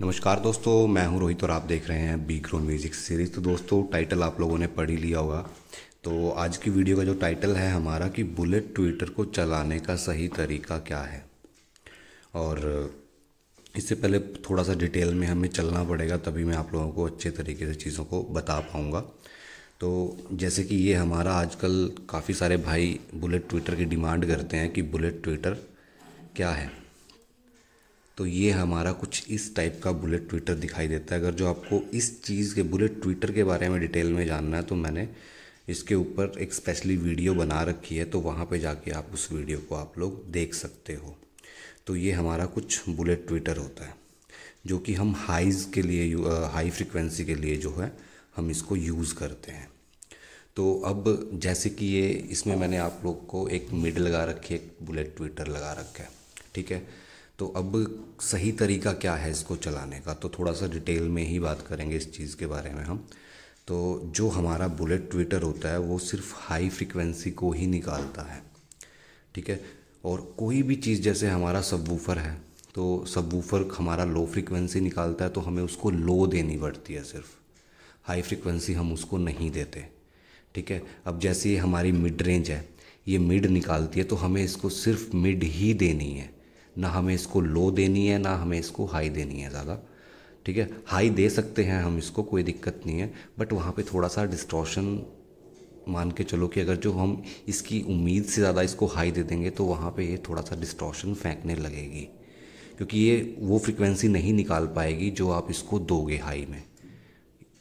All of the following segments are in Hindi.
नमस्कार दोस्तों मैं हूं रोहित और आप देख रहे हैं बी ग्रोन म्यूज़िक सीरीज़ तो दोस्तों टाइटल आप लोगों ने पढ़ ही लिया होगा तो आज की वीडियो का जो टाइटल है हमारा कि बुलेट ट्विटर को चलाने का सही तरीका क्या है और इससे पहले थोड़ा सा डिटेल में हमें चलना पड़ेगा तभी मैं आप लोगों को अच्छे तरीके से चीज़ों को बता पाऊँगा तो जैसे कि ये हमारा आजकल काफ़ी सारे भाई बुलेट ट्विटर की डिमांड करते हैं कि बुलेट ट्विटर क्या है तो ये हमारा कुछ इस टाइप का बुलेट ट्विटर दिखाई देता है अगर जो आपको इस चीज़ के बुलेट ट्विटर के बारे में डिटेल में जानना है तो मैंने इसके ऊपर एक स्पेशली वीडियो बना रखी है तो वहाँ पे जाके आप उस वीडियो को आप लोग देख सकते हो तो ये हमारा कुछ बुलेट ट्विटर होता है जो कि हम हाइज़ के लिए हाई फ्रिक्वेंसी के लिए जो है हम इसको यूज़ करते हैं तो अब जैसे कि ये इसमें मैंने आप लोग को एक मिड लगा रखी है एक बुलेट ट्विटर लगा रखा है ठीक है तो अब सही तरीका क्या है इसको चलाने का तो थोड़ा सा डिटेल में ही बात करेंगे इस चीज़ के बारे में हम तो जो हमारा बुलेट ट्विटर होता है वो सिर्फ हाई फ्रिक्वेंसी को ही निकालता है ठीक है और कोई भी चीज़ जैसे हमारा सबवूफ़र है तो सबवूफ़र हमारा लो फ्रिक्वेंसी निकालता है तो हमें उसको लो देनी पड़ती है सिर्फ हाई फ्रिक्वेंसी हम उसको नहीं देते ठीक है अब जैसे हमारी मिड रेंज है ये मिड निकालती है तो हमें इसको सिर्फ मिड ही देनी है ना हमें इसको लो देनी है ना हमें इसको हाई देनी है ज़्यादा ठीक है हाई दे सकते हैं हम इसको कोई दिक्कत नहीं है बट वहाँ पे थोड़ा सा डिस्ट्रॉशन मान के चलो कि अगर जो हम इसकी उम्मीद से ज़्यादा इसको हाई दे देंगे तो वहाँ पे ये थोड़ा सा डिस्टॉर्शन फेंकने लगेगी क्योंकि ये वो फ्रिक्वेंसी नहीं निकाल पाएगी जो आप इसको दोगे हाई में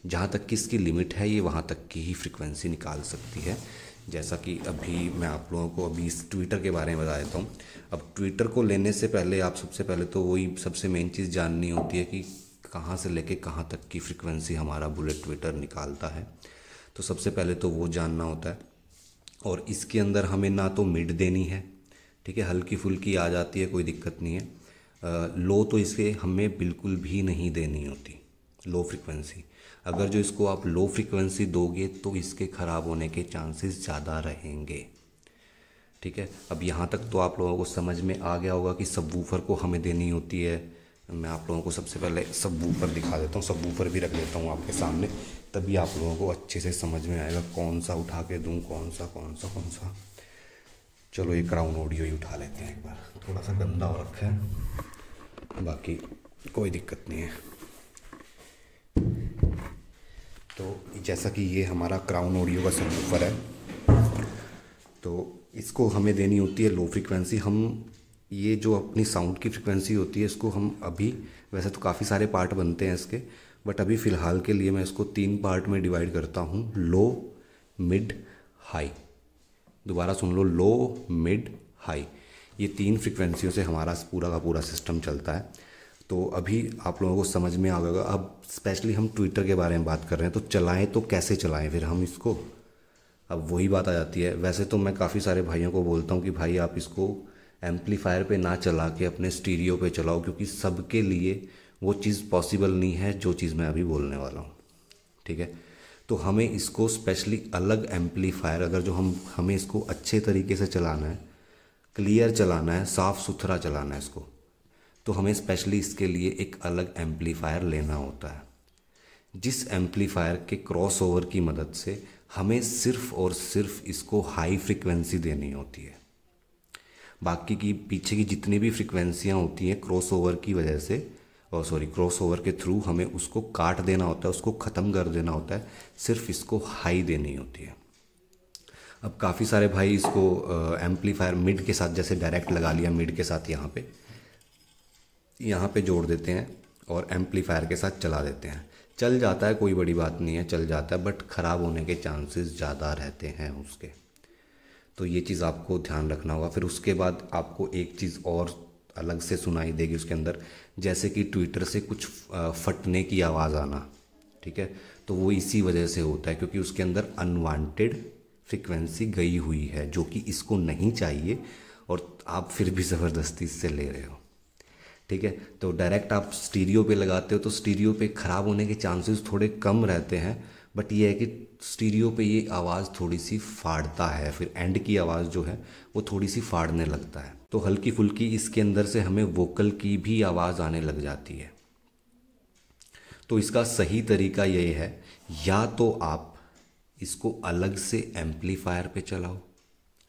जहाँ तक कि इसकी लिमिट है ये वहाँ तक की ही फ्रिक्वेंसी निकाल सकती है जैसा कि अभी मैं आप लोगों को अभी इस ट्विटर के बारे में बता देता हूँ अब ट्विटर को लेने से पहले आप सबसे पहले तो वही सबसे मेन चीज़ जाननी होती है कि कहाँ से लेके कहाँ तक की फ्रिक्वेंसी हमारा बुलेट ट्विटर निकालता है तो सबसे पहले तो वो जानना होता है और इसके अंदर हमें ना तो मिड देनी है ठीक है हल्की फुल्की आ जाती है कोई दिक्कत नहीं है आ, लो तो इसके हमें बिल्कुल भी नहीं देनी होती लो फ्रिक्वेंसी अगर जो इसको आप लो फ्रिक्वेंसी दोगे तो इसके ख़राब होने के चांसेस ज़्यादा रहेंगे ठीक है अब यहाँ तक तो आप लोगों को समझ में आ गया होगा कि सब को हमें देनी होती है मैं आप लोगों को सबसे पहले सब वूफर दिखा देता हूँ सब वूफर भी रख देता हूँ आपके सामने तभी आप लोगों को अच्छे से समझ में आएगा कौन सा उठा के दूँ कौन सा कौन सा कौन सा चलो ये क्राउन ऑडियो ही उठा लेते हैं एक बार थोड़ा सा गंदा हो रखा है बाकी कोई दिक्कत नहीं है तो जैसा कि ये हमारा क्राउन ऑडियो का सबवूफर है तो इसको हमें देनी होती है लो फ्रिक्वेंसी हम ये जो अपनी साउंड की फ्रिक्वेंसी होती है इसको हम अभी वैसे तो काफ़ी सारे पार्ट बनते हैं इसके बट अभी फ़िलहाल के लिए मैं इसको तीन पार्ट में डिवाइड करता हूँ लो मिड हाई दोबारा सुन लो लो मिड हाई ये तीन फ्रिक्वेंसीयों से हमारा पूरा का पूरा सिस्टम चलता है तो अभी आप लोगों को समझ में आ गया अब स्पेशली हम ट्विटर के बारे में बात कर रहे हैं तो चलाएं तो कैसे चलाएं फिर हम इसको अब वही बात आ जाती है वैसे तो मैं काफ़ी सारे भाइयों को बोलता हूँ कि भाई आप इसको एम्पलीफायर पे ना चला के अपने स्टीरियो पे चलाओ क्योंकि सबके लिए वो चीज़ पॉसिबल नहीं है जो चीज़ मैं अभी बोलने वाला हूँ ठीक है तो हमें इसको स्पेशली अलग एम्पलीफायर अगर जो हम हमें इसको अच्छे तरीके से चलाना है क्लियर चलाना है साफ़ सुथरा चलाना है इसको तो हमें स्पेशली इसके लिए एक अलग एम्पलीफायर लेना होता है जिस एम्पलीफायर के क्रॉस ओवर की मदद से हमें सिर्फ और सिर्फ इसको हाई फ्रिक्वेंसी देनी होती है बाकी की पीछे की जितनी भी फ्रिक्वेंसियाँ होती हैं क्रॉस ओवर की वजह से और सॉरी क्रॉस ओवर के थ्रू हमें उसको काट देना होता है उसको ख़त्म कर देना होता है सिर्फ इसको हाई देनी होती है अब काफ़ी सारे भाई इसको एम्पलीफायर मिड के साथ जैसे डायरेक्ट लगा लिया मिड के साथ यहाँ पे यहाँ पे जोड़ देते हैं और एम्पलीफायर के साथ चला देते हैं चल जाता है कोई बड़ी बात नहीं है चल जाता है बट ख़राब होने के चांसेस ज़्यादा रहते हैं उसके तो ये चीज़ आपको ध्यान रखना होगा फिर उसके बाद आपको एक चीज़ और अलग से सुनाई देगी उसके अंदर जैसे कि ट्विटर से कुछ फटने की आवाज़ आना ठीक है तो वो इसी वजह से होता है क्योंकि उसके अंदर अनवांटेड फ्रिक्वेंसी गई हुई है जो कि इसको नहीं चाहिए और आप फिर भी ज़बरदस्ती इससे ले रहे हो ठीक है तो डायरेक्ट आप स्टीरियो पे लगाते हो तो स्टीरियो पे ख़राब होने के चांसेस थोड़े कम रहते हैं बट ये है कि स्टीरियो पे ये आवाज़ थोड़ी सी फाड़ता है फिर एंड की आवाज़ जो है वो थोड़ी सी फाड़ने लगता है तो हल्की फुल्की इसके अंदर से हमें वोकल की भी आवाज़ आने लग जाती है तो इसका सही तरीका ये है या तो आप इसको अलग से एम्पलीफायर पे चलाओ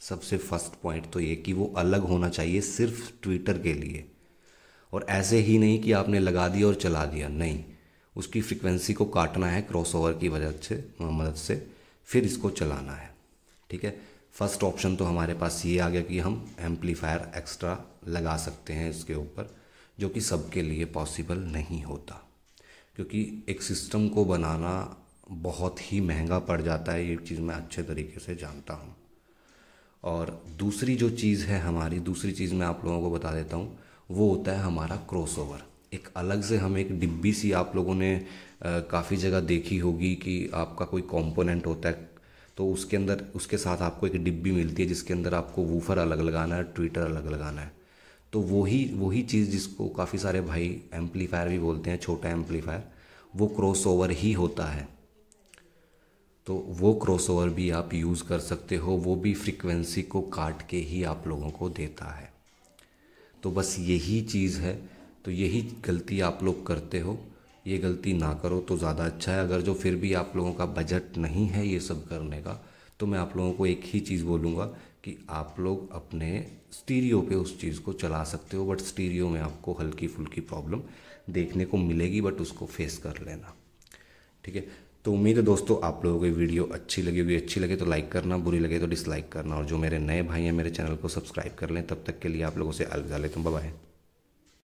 सबसे फर्स्ट पॉइंट तो ये कि वो अलग होना चाहिए सिर्फ ट्विटर के लिए और ऐसे ही नहीं कि आपने लगा दिया और चला दिया नहीं उसकी फ्रिक्वेंसी को काटना है क्रॉस ओवर की वजह से मदद से फिर इसको चलाना है ठीक है फर्स्ट ऑप्शन तो हमारे पास ये आ गया कि हम एम्पलीफायर एक्स्ट्रा लगा सकते हैं इसके ऊपर जो कि सबके लिए पॉसिबल नहीं होता क्योंकि एक सिस्टम को बनाना बहुत ही महंगा पड़ जाता है ये चीज़ मैं अच्छे तरीके से जानता हूँ और दूसरी जो चीज़ है हमारी दूसरी चीज़ मैं आप लोगों को बता देता हूँ वो होता है हमारा क्रॉसओवर एक अलग से हम एक डिब्बी सी आप लोगों ने काफ़ी जगह देखी होगी कि आपका कोई कंपोनेंट होता है तो उसके अंदर उसके साथ आपको एक डिब्बी मिलती है जिसके अंदर आपको वूफर अलग लगाना है ट्विटर अलग लगाना है तो वही वही चीज़ जिसको काफ़ी सारे भाई एम्पलीफायर भी बोलते हैं छोटा एम्पलीफायर वो क्रॉस ओवर ही होता है तो वो क्रॉस ओवर भी आप यूज़ कर सकते हो वो भी फ्रिक्वेंसी को काट के ही आप लोगों को देता है तो बस यही चीज़ है तो यही गलती आप लोग करते हो ये गलती ना करो तो ज़्यादा अच्छा है अगर जो फिर भी आप लोगों का बजट नहीं है ये सब करने का तो मैं आप लोगों को एक ही चीज़ बोलूँगा कि आप लोग अपने स्टीरियो पे उस चीज़ को चला सकते हो बट स्टीरियो में आपको हल्की फुल्की प्रॉब्लम देखने को मिलेगी बट उसको फेस कर लेना ठीक है तो उम्मीद है दोस्तों आप लोगों को वीडियो अच्छी लगी होगी अच्छी लगे तो लाइक करना बुरी लगे तो डिसलाइक करना और जो मेरे नए भाई हैं मेरे चैनल को सब्सक्राइब कर लें तब तक के लिए आप लोगों से अलविदा लेता हूँ बाय